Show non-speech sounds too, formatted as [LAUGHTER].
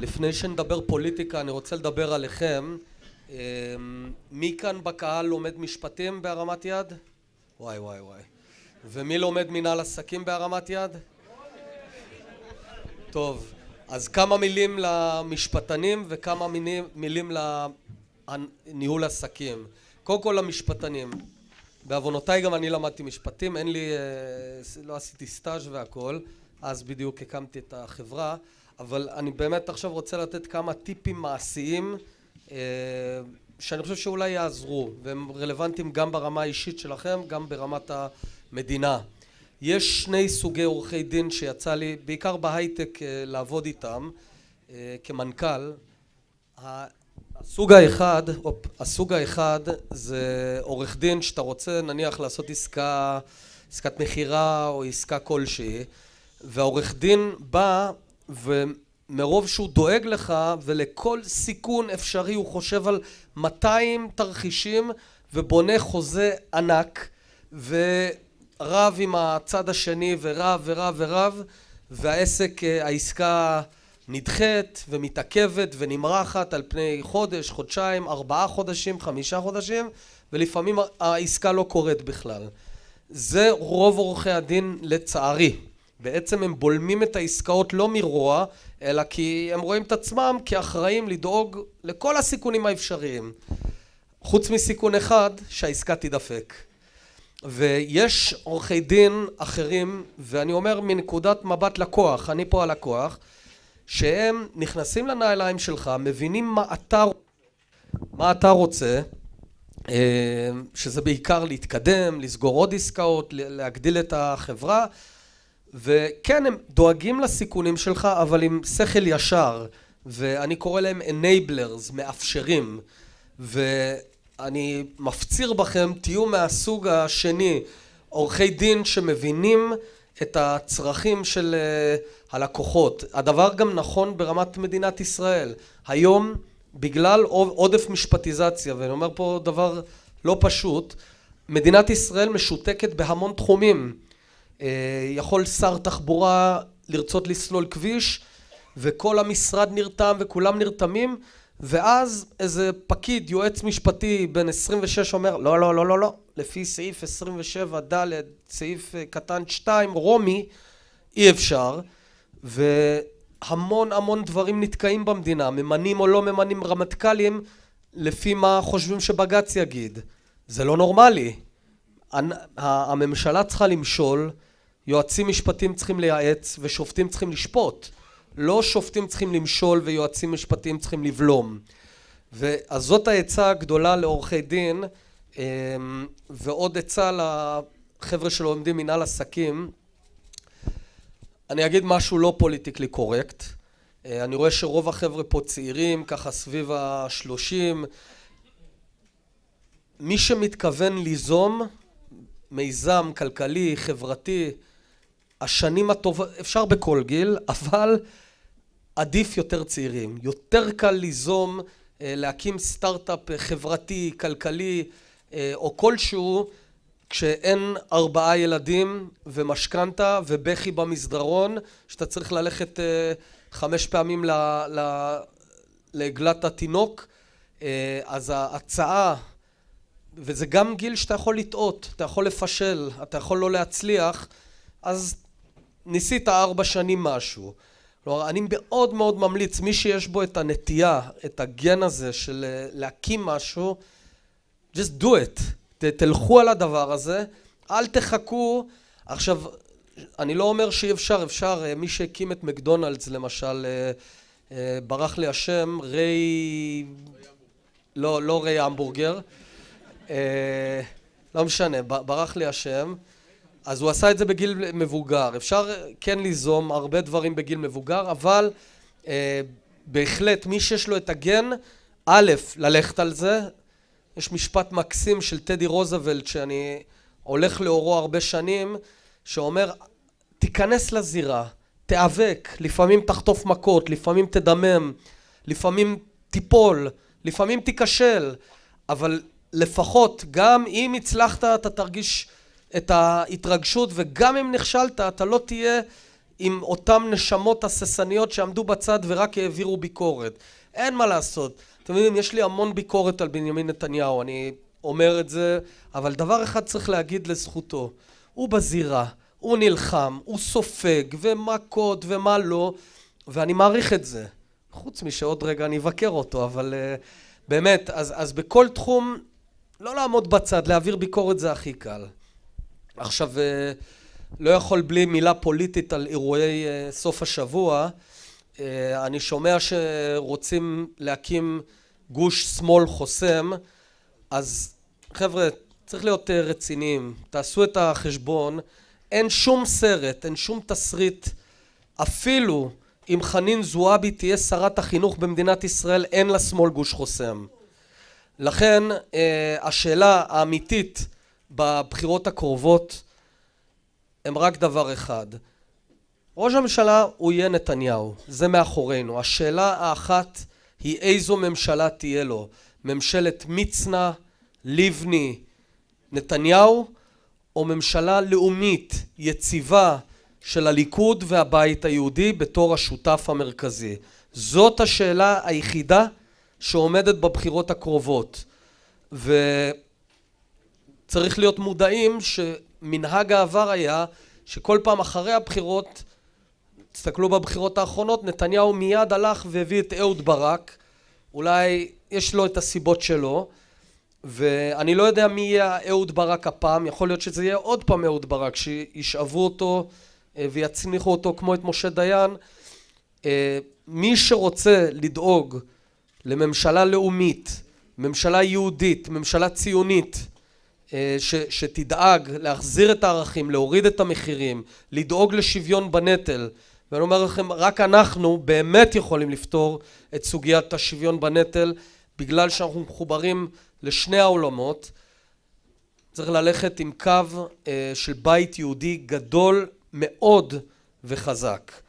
לפני שנדבר פוליטיקה אני רוצה לדבר עליכם אמ, מי כאן בקהל לומד משפטים בהרמת יד? וואי וואי וואי ומי לומד מנהל עסקים בהרמת יד? טוב אז כמה מילים למשפטנים וכמה מילים, מילים לניהול עסקים קודם כל למשפטנים בעוונותיי גם אני למדתי משפטים אין לי אה, לא עשיתי סטאז' והכל אז בדיוק הקמתי את החברה אבל אני באמת עכשיו רוצה לתת כמה טיפים מעשיים אה, שאני חושב שאולי יעזרו, והם רלוונטיים גם ברמה האישית שלכם, גם ברמת המדינה. יש שני סוגי עורכי דין שיצא לי, בעיקר בהייטק, אה, לעבוד איתם אה, כמנכ"ל. הסוג האחד, הסוג האחד זה עורך דין שאתה רוצה נניח לעשות עסקה, עסקת מכירה או עסקה כלשהי, והעורך דין בא ומרוב שהוא דואג לך ולכל סיכון אפשרי הוא חושב על 200 תרחישים ובונה חוזה ענק ורב עם הצד השני ורב ורב ורב והעסק, אה, העסקה נדחית ומתעכבת ונמרחת על פני חודש, חודשיים, ארבעה חודשים, חמישה חודשים ולפעמים העסקה לא קורית בכלל. זה רוב עורכי הדין לצערי. בעצם הם בולמים את העסקאות לא מרוע, אלא כי הם רואים את עצמם כאחראים לדאוג לכל הסיכונים האפשריים. חוץ מסיכון אחד, שהעסקה תידפק. ויש עורכי דין אחרים, ואני אומר מנקודת מבט לקוח, אני פה הלקוח, שהם נכנסים לנעליים שלך, מבינים מה אתה, מה אתה רוצה, אה, שזה בעיקר להתקדם, לסגור עוד עסקאות, להגדיל את החברה, וכן, הם דואגים לסיכונים שלך, אבל עם שכל ישר. ואני קורא להם enablers, מאפשרים. ואני מפציר בכם, תהיו מהסוג השני, עורכי דין שמבינים את הצרכים של אה, הלקוחות. הדבר גם נכון ברמת מדינת ישראל. היום, בגלל עודף משפטיזציה, ואני אומר פה דבר לא פשוט, מדינת ישראל משותקת בהמון תחומים. אה, יכול שר תחבורה לרצות לסלול כביש, וכל המשרד נרתם וכולם נרתמים, ואז איזה פקיד, יועץ משפטי בן 26 אומר, לא, לא, לא, לא, לא, לפי סעיף 27 ד', סעיף אה, קטן 2, רומי, אי אפשר, והמון המון דברים נתקעים במדינה, ממנים או לא ממנים רמטכ"לים, לפי מה חושבים שבג"ץ יגיד. זה לא נורמלי. הממשלה צריכה למשול, יועצים משפטיים צריכים לייעץ ושופטים צריכים לשפוט. לא שופטים צריכים למשול ויועצים משפטיים צריכים לבלום. אז זאת העצה הגדולה לעורכי דין, אמ, ועוד עצה לחבר'ה שלומדים מנהל עסקים. אני אגיד משהו לא פוליטיקלי קורקט. אה, אני רואה שרוב החבר'ה פה צעירים, ככה סביב השלושים. מי שמתכוון ליזום מיזם כלכלי, חברתי, השנים הטובות, אפשר בכל גיל, [LAUGHS] אבל עדיף יותר צעירים. יותר קל ליזום, אה, להקים סטארט-אפ אה, חברתי, כלכלי, אה, או כלשהו, כשאין ארבעה ילדים ומשכנתה ובכי במסדרון, שאתה צריך ללכת חמש פעמים ל... ל... לעגלת התינוק, אז ההצעה, וזה גם גיל שאתה יכול לטעות, אתה יכול לפשל, אתה יכול לא להצליח, אז ניסית ארבע שנים משהו. כלומר, אני מאוד מאוד ממליץ, מי שיש בו את הנטייה, את הגן הזה של אה, להקים משהו, just do it. ת, תלכו על הדבר הזה, אל תחכו. עכשיו, אני לא אומר שאי אפשר, אפשר, אה, מי שהקים את מקדונלדס למשל, אה, ברח לי השם, ריי... לא, לא ריי המבורגר. לא משנה, ברח לי השם. אז הוא עשה את זה בגיל מבוגר. אפשר כן ליזום הרבה דברים בגיל מבוגר, אבל אה, בהחלט, מי שיש לו את הגן, א', ללכת על זה. יש משפט מקסים של טדי רוזוולט, שאני הולך לאורו הרבה שנים, שאומר, תיכנס לזירה, תיאבק, לפעמים תחטוף מכות, לפעמים תדמם, לפעמים תיפול, לפעמים תיכשל, אבל לפחות, גם אם הצלחת, אתה תרגיש... את ההתרגשות, וגם אם נכשלת, אתה לא תהיה עם אותן נשמות הססניות שעמדו בצד ורק העבירו ביקורת. אין מה לעשות. אתם יודעים, יש לי המון ביקורת על בנימין נתניהו, אני אומר את זה, אבל דבר אחד צריך להגיד לזכותו, הוא בזירה, הוא נלחם, הוא סופג, ומכות ומה לא, ואני מעריך את זה. חוץ משעוד רגע אני אבקר אותו, אבל uh, באמת, אז, אז בכל תחום, לא לעמוד בצד, להעביר ביקורת זה הכי קל. עכשיו, אה, לא יכול בלי מילה פוליטית על אירועי אה, סוף השבוע. אה, אני שומע שרוצים להקים גוש שמאל חוסם, אז חבר'ה, צריך להיות רציניים. תעשו את החשבון. אין שום סרט, אין שום תסריט, אפילו אם חנין זועבי תהיה שרת החינוך במדינת ישראל, אין לשמאל גוש חוסם. לכן, השאלה האמיתית בבחירות הקרובות הם רק דבר אחד. ראש הממשלה הוא יהיה נתניהו, זה מאחורינו. השאלה האחת היא איזו ממשלה תהיה לו, ממשלת מצנע, לבני, נתניהו, או ממשלה לאומית, יציבה, של הליכוד והבית היהודי בתור השותף המרכזי. זאת השאלה היחידה שעומדת בבחירות הקרובות. ו... צריך להיות מודעים שמנהג העבר היה שכל פעם אחרי הבחירות, תסתכלו בבחירות האחרונות, נתניהו מיד הלך והביא את אהוד ברק, אולי יש לו את הסיבות שלו, ואני לא יודע מי יהיה אהוד ברק הפעם, יכול להיות שזה יהיה עוד פעם אהוד ברק, שישאבו אותו אה, ויצניחו אותו כמו את משה דיין. אה, מי שרוצה לדאוג לממשלה לאומית, ממשלה יהודית, ממשלה ציונית, אה, ש, שתדאג להחזיר את הערכים, להוריד את המחירים, לדאוג לשוויון בנטל. ואני אומר לכם, רק אנחנו באמת יכולים לפתור את סוגיית השוויון בנטל, בגלל שאנחנו מחוברים לשני העולמות. צריך ללכת עם קו אה, של בית יהודי גדול מאוד וחזק.